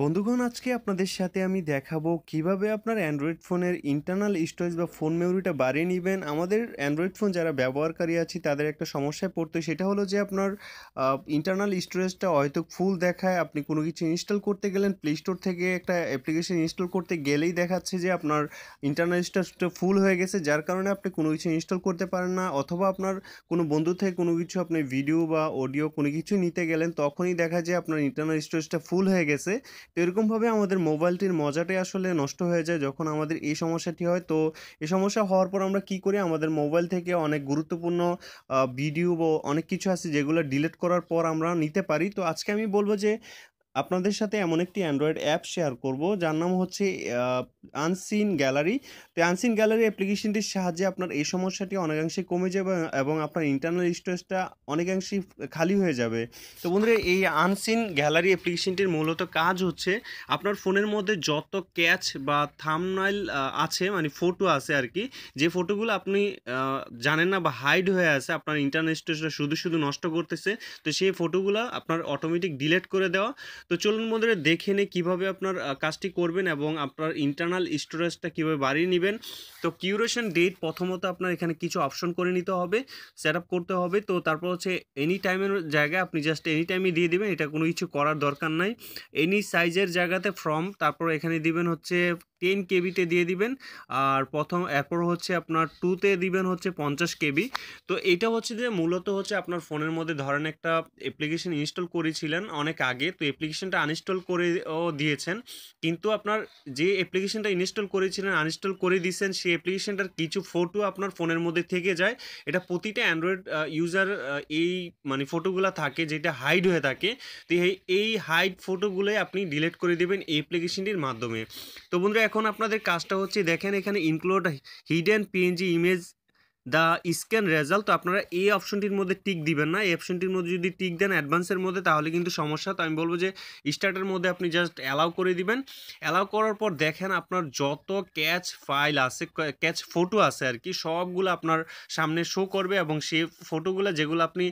বন্ধুগণ আজকে আপনাদের সাথে আমি দেখাবো কিভাবে আপনার অ্যান্ড্রয়েড ফোনের ইন্টারনাল স্টোরেজ বা ফোন মেমোরিটা বাড়িয়ে নেবেন আমাদের অ্যান্ড্রয়েড ফোন যারা ব্যবহারকারী আছি তাদের একটা সমস্যায় পড়তো সেটা হলো যে আপনার ইন্টারনাল স্টোরেজটা হয়তো ফুল দেখায় আপনি কোনো কিছু ইনস্টল করতে গেলেন প্লে স্টোর থেকে একটা অ্যাপ্লিকেশন ইনস্টল করতে গেলেই দেখাচ্ছে যে আপনার ইন্টারনাল স্টোরেজটা ফুল হয়ে গেছে যার কারণে আপনি কোনো কিছু ইনস্টল করতে পারেন না অথবা আপনার কোনো বন্ধু থেকে কোনো কিছু আপনি ভিডিও বা অডিও কোনো কিছু নিতে গেলেন তখনই দেখা যায় আপনার ইন্টারনাল স্টোরেজটা ফুল হয়ে গেছে তো এরকমভাবে আমাদের মোবাইলটির মজাটাই আসলে নষ্ট হয়ে যায় যখন আমাদের এই সমস্যাটি হয় তো এই সমস্যা হওয়ার পর আমরা কি করি আমাদের মোবাইল থেকে অনেক গুরুত্বপূর্ণ ভিডিও বা অনেক কিছু আছে যেগুলো ডিলিট করার পর আমরা নিতে পারি তো আজকে আমি বলবো যে আপনাদের সাথে এমন একটি অ্যান্ড্রয়েড অ্যাপ শেয়ার করব যার নাম হচ্ছে আনসিন গ্যালারি তো আনসিন গ্যালারি অ্যাপ্লিকেশনটির সাহায্যে আপনার এই সমস্যাটি অনেকাংশে কমে যাবে এবং আপনার ইন্টারনাল স্টোরেজটা অনেকাংশেই খালি হয়ে যাবে তো বন্ধুরা এই আনসিন গ্যালারি অ্যাপ্লিকেশনটির মূলত কাজ হচ্ছে আপনার ফোনের মধ্যে যত ক্যাচ বা থামনাইল আছে মানে ফটো আছে আর কি যে ফটোগুলো আপনি জানেন না বা হাইড হয়ে আছে আপনার ইন্টারনাল স্টোরেজটা শুধু শুধু নষ্ট করতেছে তো সেই ফটোগুলো আপনার অটোমেটিক ডিলেট করে দেওয়া তো চলুন বন্ধুরা দেখে নিই কীভাবে আপনার কাজটি করবেন এবং আপনার ইন্টারনাল স্টোরেজটা কীভাবে বাড়িয়ে নেবেন তো কিউরেশন ডেট প্রথমত আপনার এখানে কিছু অপশন করে নিতে হবে সেট করতে হবে তো তারপর হচ্ছে এনি টাইমের জায়গায় আপনি জাস্ট এনি টাইমে দিয়ে দেবেন এটা কোনো কিছু করার দরকার নাই এনি সাইজের জায়গাতে ফ্রম তারপর এখানে দিবেন হচ্ছে টেন কেবিতে দিয়ে দিবেন আর প্রথম এরপর হচ্ছে আপনার টুতে দিবেন হচ্ছে পঞ্চাশ কেবি তো এটা হচ্ছে যে মূলত হচ্ছে আপনার ফোনের মধ্যে ধরেন একটা অ্যাপ্লিকেশন ইনস্টল করেছিলেন অনেক আগে তো অ্যাপ্লিকেশনটা আনইনস্টল করেও দিয়েছেন কিন্তু আপনার যে অ্যাপ্লিকেশানটা ইনস্টল করেছিলেন আনইনস্টল করে দিয়েছেন সেই অ্যাপ্লিকেশানটার কিছু ফটো আপনার ফোনের মধ্যে থেকে যায় এটা প্রতিটা অ্যান্ড্রয়েড ইউজার এই মানে ফটোগুলো থাকে যেটা হাইড হয়ে থাকে তো এই হাইড ফটোগুলোই আপনি ডিলিট করে দেবেন এই অ্যাপ্লিকেশনটির মাধ্যমে তো বন্ধুরা এখন আপনাদের কাজটা হচ্ছে দেখেন এখানে include hidden PNG image the scan result তো আপনারা এই অপশনটির মধ্যে টিক দিবেন না এই অপশনটির মধ্যে যদি টিক দেন অ্যাডভান্সের মধ্যে তাহলে কিন্তু সমস্যা তো আমি বলবো যে স্টার্টের মধ্যে আপনি জাস্ট অ্যালাউ করে দিবেন অ্যালাউ করার পর দেখেন আপনার যত ক্যাচ ফাইল আছে ক্যাচ ফটো আছে আর কি সবগুলো আপনার সামনে শো করবে এবং সেই ফটোগুলো যেগুলো আপনি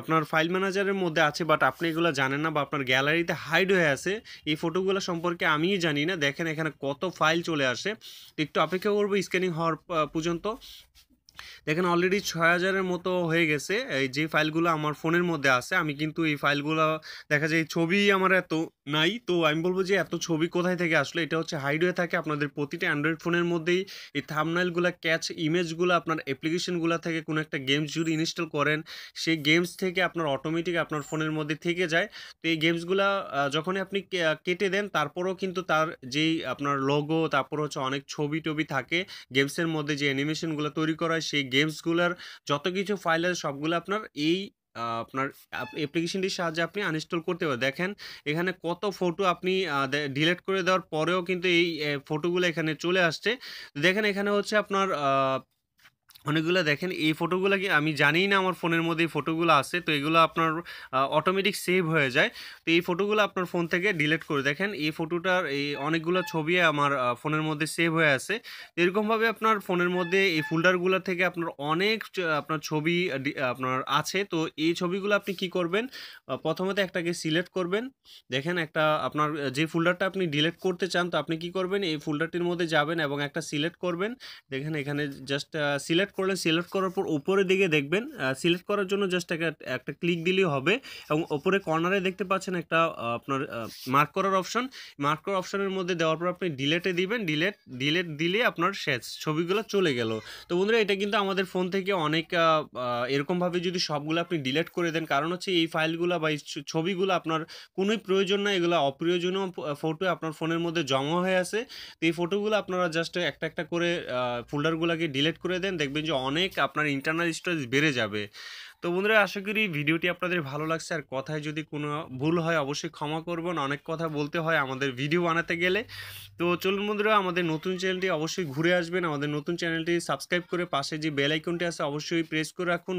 আপনার ফাইল ম্যানেজারের মধ্যে আছে বাট আপনি এগুলো জানেন না বা আপনার গ্যালারিতে হাইড হয়ে আছে এই ফটোগুলো সম্পর্কে আমিই জানি না দেখেন এখানে কত ফাইল চলে আসে একটু অপেক্ষা করবো স্ক্যানিং হওয়ার পর্যন্ত দেখেন অলরেডি ছয় হাজারের মতো হয়ে গেছে এই যে ফাইলগুলো আমার ফোনের মধ্যে আছে আমি কিন্তু এই ফাইলগুলো দেখা যায় ছবি আমার এত নাই তো আমি বলবো যে এত ছবি কোথায় থেকে আসলো এটা হচ্ছে হাইডওয়ে থাকে আপনাদের প্রতিটা অ্যান্ড্রয়েড ফোনের মধ্যেই এই থামনাইলগুলো ক্যাচ ইমেজগুলো আপনার অ্যাপ্লিকেশনগুলো থেকে কোনো একটা গেমস যদি ইনস্টল করেন সেই গেমস থেকে আপনার অটোমেটিক আপনার ফোনের মধ্যে থেকে যায় তো এই গেমসগুলো যখনই আপনি কেটে দেন তারপরও কিন্তু তার যেই আপনার লগো তারপর হচ্ছে অনেক ছবি টবি থাকে গেমসের মধ্যে যে অ্যানিমেশনগুলো তৈরি করা হয় সেই গেমসগুলোর যত কিছু ফাইল আছে সবগুলো আপনার এই আপনার অ্যাপ্লিকেশনটির সাহায্যে আপনি আনইনস্টল করতে পারেন দেখেন এখানে কত ফটো আপনি ডিলেট করে দেওয়ার পরেও কিন্তু এই ফটোগুলো এখানে চলে আসছে দেখেন এখানে হচ্ছে আপনার অনেকগুলো দেখেন এই ফটোগুলো কি আমি জানি না আমার ফোনের মধ্যে এই ফটোগুলো আছে তো এগুলো আপনার অটোমেটিক সেভ হয়ে যায় তো এই ফটোগুলো আপনার ফোন থেকে ডিলেট করে দেখেন এই ফটোটার এই অনেকগুলো ছবি আমার ফোনের মধ্যে সেভ হয়ে আছে এরকমভাবে আপনার ফোনের মধ্যে এই ফোল্ডারগুলো থেকে আপনার অনেক আপনার ছবি আপনার আছে তো এই ছবিগুলো আপনি কি করবেন প্রথমত একটাকে সিলেক্ট করবেন দেখেন একটা আপনার যে ফোল্ডারটা আপনি ডিলেট করতে চান তো আপনি কি করবেন এই ফোল্ডারটির মধ্যে যাবেন এবং একটা সিলেক্ট করবেন দেখেন এখানে জাস্ট সিলেক্ট করলে সিলেক্ট করার পর উপরের দিকে দেখবেন সিলেক্ট করার জন্য জাস্ট একটা একটা ক্লিক দিলেই হবে এবং ওপরে কর্নারে দেখতে পাচ্ছেন একটা আপনার মার্ক করার অপশন মার্ক করার অপশনের মধ্যে দেওয়ার পর আপনি ডিলেটে দিবেন ডিলেট ডিলেট দিলে আপনার শেষ ছবিগুলো চলে গেল তো বন্ধুরা এটা কিন্তু আমাদের ফোন থেকে অনেক এরকমভাবে যদি সবগুলো আপনি ডিলেট করে দেন কারণ হচ্ছে এই ফাইলগুলো বা এই ছবিগুলো আপনার কোনোই প্রয়োজন না এগুলো অপ্রয়োজনীয় ফটো আপনার ফোনের মধ্যে জমা হয়ে আছে তো এই ফটোগুলো আপনারা জাস্ট একটা একটা করে ফোল্ডারগুলোকে ডিলেট করে দেন দেখবেন দেখবেন যে অনেক আপনার ইন্টারনাল স্টোরেজ বেড়ে যাবে তো বন্ধুরা আশা করি ভিডিওটি আপনাদের ভালো লাগছে আর কথায় যদি কোনো ভুল হয় অবশ্যই ক্ষমা করবেন অনেক কথা বলতে হয় আমাদের ভিডিও বানাতে গেলে তো চলুন বন্ধুরা আমাদের নতুন চ্যানেলটি অবশ্যই ঘুরে আসবেন আমাদের নতুন চ্যানেলটি সাবস্ক্রাইব করে পাশে যে বেল আইকনটি আছে অবশ্যই প্রেস করে রাখুন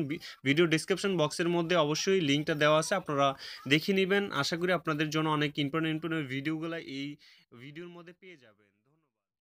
ভিডিও ডিসক্রিপশন বক্সের মধ্যে অবশ্যই লিঙ্কটা দেওয়া আছে আপনারা দেখে নেবেন আশা করি আপনাদের জন্য অনেক ইম্পর্টেন্ট ইম্পর্টেন্ট ভিডিওগুলো এই ভিডিওর মধ্যে পেয়ে যাবেন